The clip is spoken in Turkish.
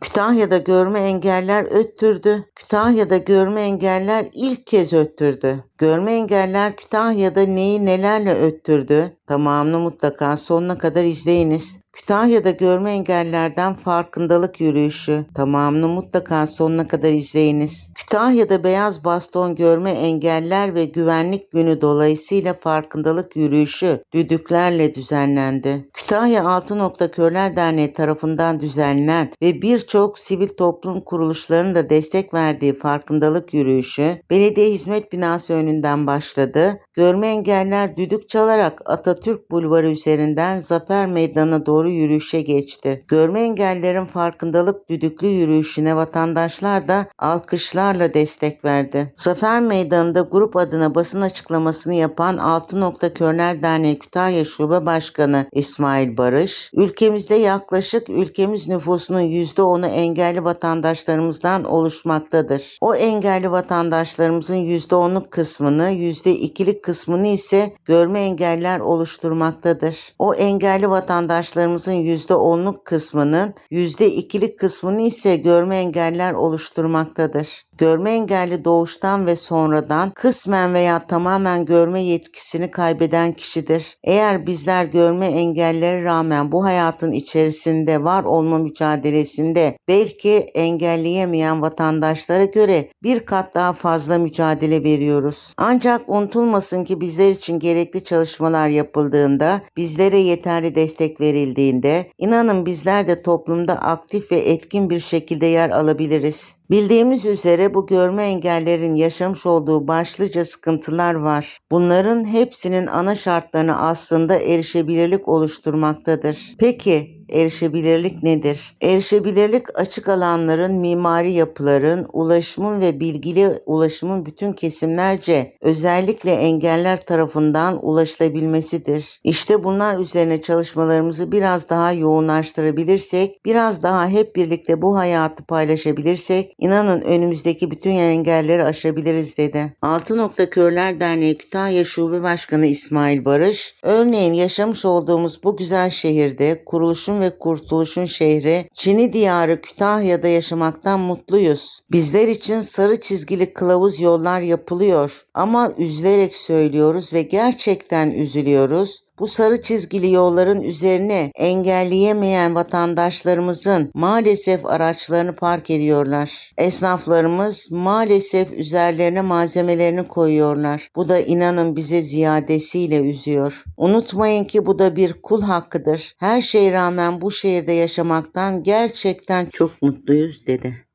Kütahya'da görme engeller öttürdü. Kütahya'da görme engeller ilk kez öttürdü. Görme engeller Kütahya'da neyi nelerle öttürdü? Tamamını mutlaka sonuna kadar izleyiniz. Kütahya'da görme engellerden farkındalık yürüyüşü. Tamamını mutlaka sonuna kadar izleyiniz. Kütahya'da Beyaz Baston Görme Engeller ve Güvenlik Günü dolayısıyla farkındalık yürüyüşü düdüklerle düzenlendi. Kütahya Altı Nokta Körler Derneği tarafından düzenlenen ve birçok sivil toplum kuruluşlarının da destek verdiği farkındalık yürüyüşü, belediye hizmet binası önünde önünden başladı. Görme engeller düdük çalarak Atatürk Bulvarı üzerinden Zafer Meydanı'na doğru yürüyüşe geçti. Görme engellerin farkındalık düdüklü yürüyüşüne vatandaşlar da alkışlarla destek verdi. Zafer Meydanı'nda grup adına basın açıklamasını yapan 6 Nokta Körner Derneği Kütahya Şube Başkanı İsmail Barış, ülkemizde yaklaşık ülkemiz nüfusunun %10'u engelli vatandaşlarımızdan oluşmaktadır. O engelli vatandaşlarımızın %10'luk kısmını %2'lik kısmını ise görme engeller oluşturmaktadır. O engelli vatandaşlarımızın %10'luk kısmının %2'lik kısmını ise görme engeller oluşturmaktadır. Görme engelli doğuştan ve sonradan kısmen veya tamamen görme yetkisini kaybeden kişidir. Eğer bizler görme engellere rağmen bu hayatın içerisinde var olma mücadelesinde belki engelleyemeyen vatandaşlara göre bir kat daha fazla mücadele veriyoruz. Ancak unutulmasın Olsun ki bizler için gerekli çalışmalar yapıldığında, bizlere yeterli destek verildiğinde, inanın bizler de toplumda aktif ve etkin bir şekilde yer alabiliriz. Bildiğimiz üzere bu görme engellerin yaşamış olduğu başlıca sıkıntılar var. Bunların hepsinin ana şartlarını aslında erişebilirlik oluşturmaktadır. Peki erişebilirlik nedir? Erişebilirlik açık alanların, mimari yapıların, ulaşımın ve bilgili ulaşımın bütün kesimlerce özellikle engeller tarafından ulaşılabilmesidir. İşte bunlar üzerine çalışmalarımızı biraz daha yoğunlaştırabilirsek, biraz daha hep birlikte bu hayatı paylaşabilirsek İnanın önümüzdeki bütün engelleri aşabiliriz dedi. Altı Nokta Körler Derneği Kütahya Şube Başkanı İsmail Barış, örneğin yaşamış olduğumuz bu güzel şehirde kuruluşun ve kurtuluşun şehri Çin'i diyarı Kütahya'da yaşamaktan mutluyuz. Bizler için sarı çizgili kılavuz yollar yapılıyor ama üzülerek söylüyoruz ve gerçekten üzülüyoruz bu sarı çizgili yolların üzerine engelleyemeyen vatandaşlarımızın maalesef araçlarını park ediyorlar. Esnaflarımız maalesef üzerlerine malzemelerini koyuyorlar. Bu da inanın bize ziyadesiyle üzüyor. Unutmayın ki bu da bir kul hakkıdır. Her şeye rağmen bu şehirde yaşamaktan gerçekten çok mutluyuz dedi.